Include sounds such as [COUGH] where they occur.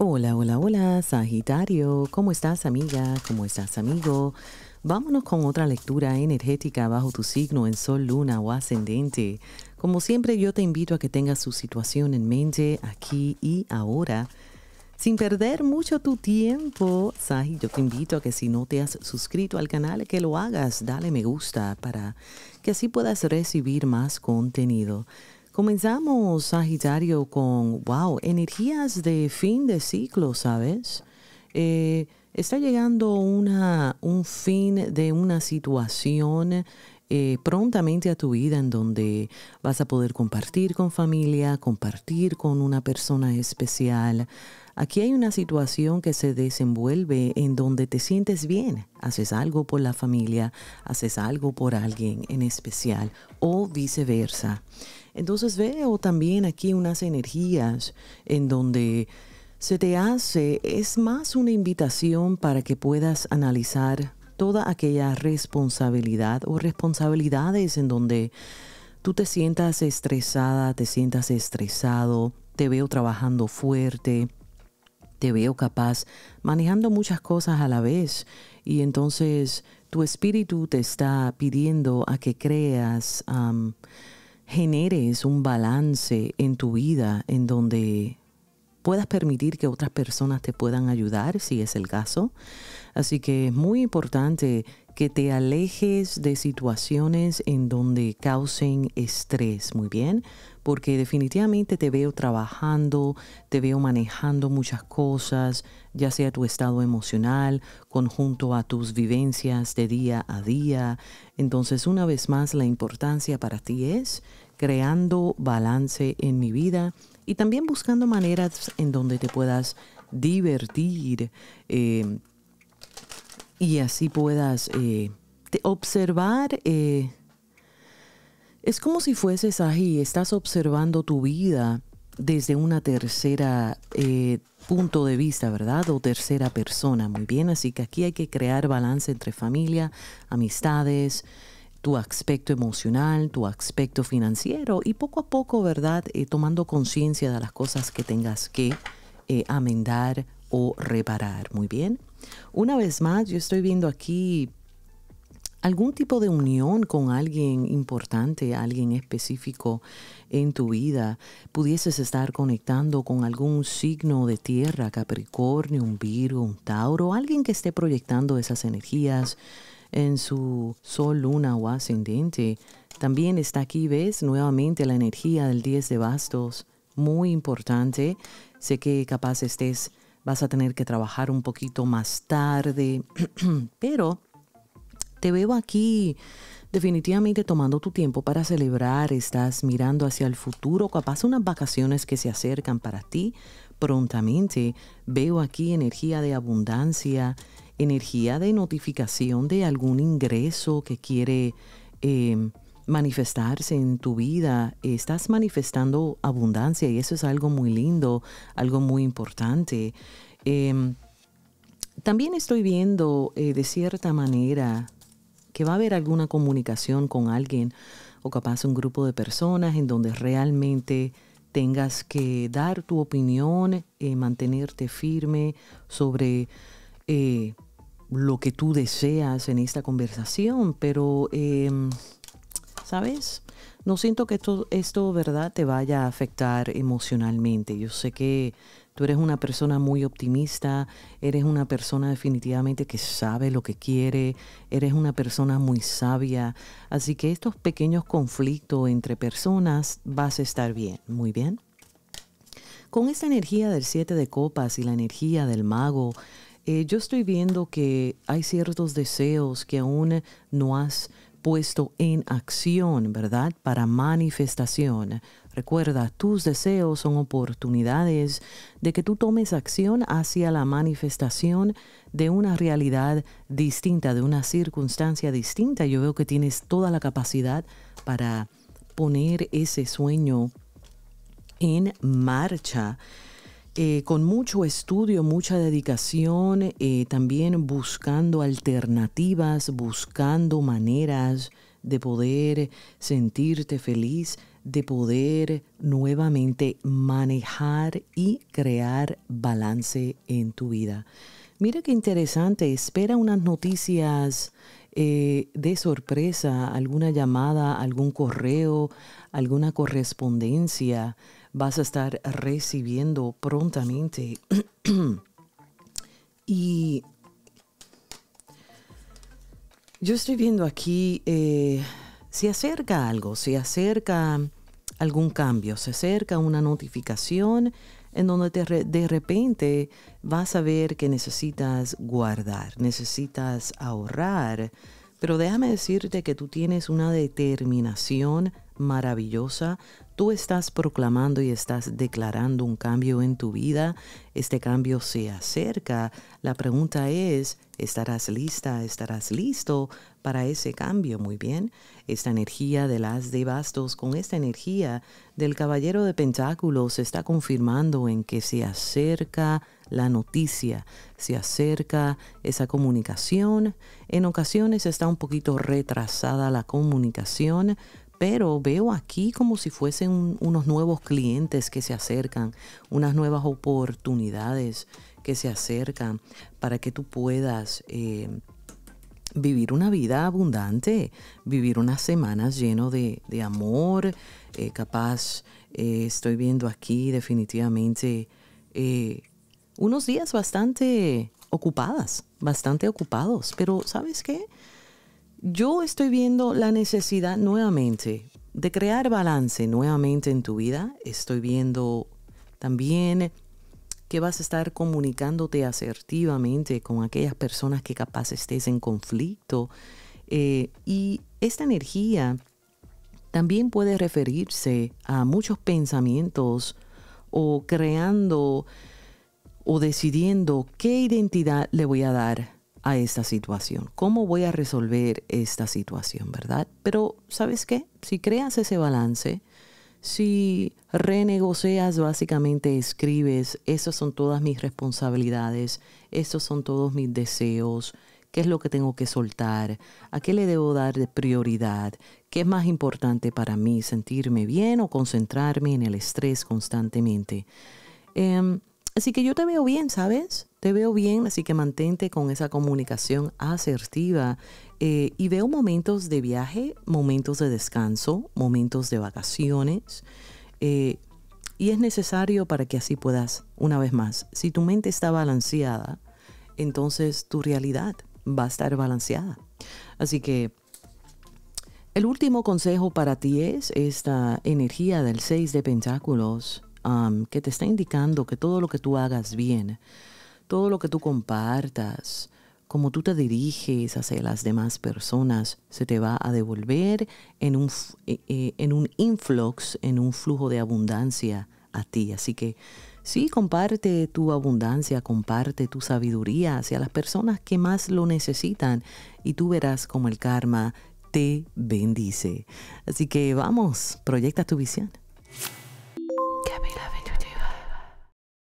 Hola, hola, hola, Sagitario. ¿Cómo estás, amiga? ¿Cómo estás, amigo? Vámonos con otra lectura energética bajo tu signo en sol, luna o ascendente. Como siempre, yo te invito a que tengas su situación en mente aquí y ahora. Sin perder mucho tu tiempo, Sagi, yo te invito a que si no te has suscrito al canal, que lo hagas, dale me gusta para que así puedas recibir más contenido. Comenzamos, Sagitario, con, wow, energías de fin de ciclo, ¿sabes? Eh, está llegando una, un fin de una situación eh, prontamente a tu vida en donde vas a poder compartir con familia, compartir con una persona especial. Aquí hay una situación que se desenvuelve en donde te sientes bien, haces algo por la familia, haces algo por alguien en especial o viceversa. Entonces veo también aquí unas energías en donde se te hace, es más una invitación para que puedas analizar toda aquella responsabilidad o responsabilidades en donde tú te sientas estresada, te sientas estresado, te veo trabajando fuerte, te veo capaz, manejando muchas cosas a la vez. Y entonces tu espíritu te está pidiendo a que creas, generes un balance en tu vida en donde puedas permitir que otras personas te puedan ayudar, si es el caso. Así que es muy importante que te alejes de situaciones en donde causen estrés, muy bien, porque definitivamente te veo trabajando, te veo manejando muchas cosas, ya sea tu estado emocional, conjunto a tus vivencias de día a día. Entonces, una vez más, la importancia para ti es creando balance en mi vida y también buscando maneras en donde te puedas divertir eh, y así puedas eh, observar. Eh, es como si fueses ahí, estás observando tu vida desde una tercera punto de vista, ¿verdad? O tercera persona. Muy bien, así que aquí hay que crear balance entre familia, amistades, tu aspecto emocional, tu aspecto financiero y poco a poco, ¿verdad? Eh, tomando conciencia de las cosas que tengas que eh, amendar o reparar. Muy bien. Una vez más, yo estoy viendo aquí algún tipo de unión con alguien importante, alguien específico en tu vida. Pudieses estar conectando con algún signo de tierra, Capricornio, un Virgo, un Tauro, alguien que esté proyectando esas energías en su sol, luna o ascendente. También está aquí, ves, nuevamente la energía del 10 de bastos, muy importante. Sé que capaz estés, vas a tener que trabajar un poquito más tarde, [CLEARS THROAT] pero te veo aquí definitivamente tomando tu tiempo para celebrar, estás mirando hacia el futuro, capaz unas vacaciones que se acercan para ti prontamente. Veo aquí energía de abundancia, energía de notificación de algún ingreso que quiere eh, manifestarse en tu vida. Estás manifestando abundancia y eso es algo muy lindo, algo muy importante. Em, también estoy viendo eh, de cierta manera que va a haber alguna comunicación con alguien o capaz un grupo de personas en donde realmente tengas que dar tu opinión, y eh, mantenerte firme sobre lo que tú deseas en esta conversación, pero, em, ¿sabes? No siento que esto, esto, ¿verdad?, te vaya a afectar emocionalmente. Yo sé que tú eres una persona muy optimista, eres una persona definitivamente que sabe lo que quiere, eres una persona muy sabia. Así que estos pequeños conflictos entre personas vas a estar bien, muy bien. Con esta energía del siete de copas y la energía del mago, eh, yo estoy viendo que hay ciertos deseos que aún no has puesto en acción, ¿verdad? Para manifestación. Recuerda, tus deseos son oportunidades de que tú tomes acción hacia la manifestación de una realidad distinta, de una circunstancia distinta. Yo veo que tienes toda la capacidad para poner ese sueño en marcha eh, con mucho estudio, mucha dedicación, eh, también buscando alternativas, buscando maneras de poder sentirte feliz, de poder nuevamente manejar y crear balance en tu vida. Mira qué interesante, espera unas noticias eh, de sorpresa, alguna llamada, algún correo, alguna correspondencia vas a estar recibiendo prontamente. [CLEARS THROAT] y yo estoy viendo aquí, eh, se acerca algo, se acerca algún cambio, se acerca una notificación en donde te, de repente vas a ver que necesitas guardar, necesitas ahorrar, pero déjame decirte que tú tienes una determinación maravillosa. Tú estás proclamando y estás declarando un cambio en tu vida. Este cambio se acerca. La pregunta es, ¿estarás lista? ¿Estarás listo para ese cambio? Muy bien. Esta energía de las de bastos con esta energía del caballero de pentáculos está confirmando en que se acerca la noticia, se acerca esa comunicación. En ocasiones está un poquito retrasada la comunicación, pero veo aquí como si fuesen unos nuevos clientes que se acercan, unas nuevas oportunidades que se acercan para que tú puedas eh, vivir una vida abundante, vivir unas semanas lleno de, amor, eh, capaz, eh, estoy viendo aquí definitivamente unos días bastante ocupadas, bastante ocupados, pero ¿sabes qué? yo estoy viendo la necesidad nuevamente de crear balance nuevamente en tu vida. Estoy viendo también que vas a estar comunicándote asertivamente con aquellas personas que capaz estés en conflicto. Eh, y esta energía también puede referirse a muchos pensamientos o creando o decidiendo qué identidad le voy a dar esta situación? ¿Cómo voy a resolver esta situación, verdad? Pero, ¿sabes que Si creas ese balance, si renegocias, básicamente escribes, esas son todas mis responsabilidades, estos son todos mis deseos, qué es lo que tengo que soltar, a qué le debo dar de prioridad, qué es más importante para mí, sentirme bien o concentrarme en el estrés constantemente. Em, Así que yo te veo bien, ¿sabes? Te veo bien, así que mantente con esa comunicación asertiva. Eh, y veo momentos de viaje, momentos de descanso, momentos de vacaciones. Eh, y es necesario para que así puedas, una vez más, si tu mente está balanceada, entonces tu realidad va a estar balanceada. Así que el último consejo para ti es esta energía del 6 de Pentáculos que te está indicando que todo lo que tú hagas bien, todo lo que tú compartas, como tú te diriges hacia las demás personas, se te va a devolver en un, eh, eh, en un influx, en un flujo de abundancia a ti. Así que sí, comparte tu abundancia, comparte tu sabiduría hacia las personas que más lo necesitan y tú verás como el karma te bendice. Así que vamos, proyecta tu visión.